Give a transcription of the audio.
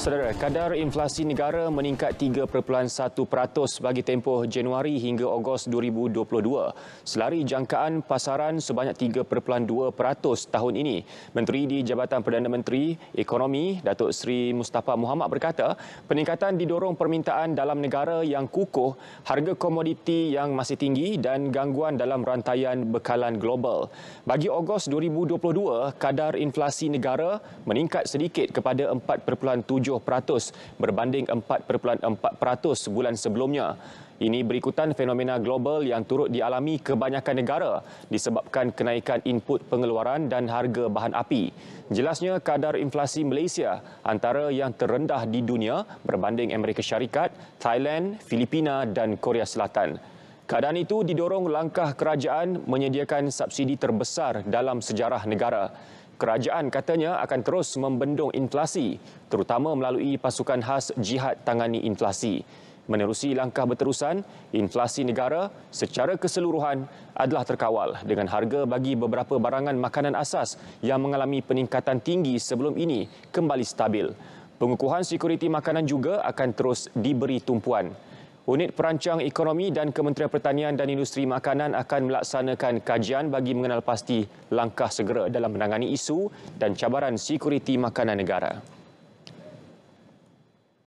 Saudara, kadar inflasi negara meningkat 3.1% bagi tempoh Januari hingga Ogos 2022 selari jangkaan pasaran sebanyak 3.2% tahun ini. Menteri di Jabatan Perdana Menteri Ekonomi Datuk Seri Mustafa Muhammad berkata, peningkatan didorong permintaan dalam negara yang kukuh, harga komoditi yang masih tinggi dan gangguan dalam rantaian bekalan global. Bagi Ogos 2022, kadar inflasi negara meningkat sedikit kepada 4.7 7% berbanding 4.4% bulan sebelumnya. Ini berikutan fenomena global yang turut dialami kebanyakan negara disebabkan kenaikan input pengeluaran dan harga bahan api. Jelasnya kadar inflasi Malaysia antara yang terendah di dunia berbanding Amerika Syarikat, Thailand, Filipina dan Korea Selatan. Keadaan itu didorong langkah kerajaan menyediakan subsidi terbesar dalam sejarah negara kerajaan katanya akan terus membendung inflasi terutama melalui pasukan khas jihad tangani inflasi. Menerusi langkah berterusan, inflasi negara secara keseluruhan adalah terkawal dengan harga bagi beberapa barangan makanan asas yang mengalami peningkatan tinggi sebelum ini kembali stabil. Pengukuhan sekuriti makanan juga akan terus diberi tumpuan. Unit Perancang Ekonomi dan Kementerian Pertanian dan Industri Makanan akan melaksanakan kajian bagi mengenal pasti langkah segera dalam menangani isu dan cabaran sekuriti makanan negara.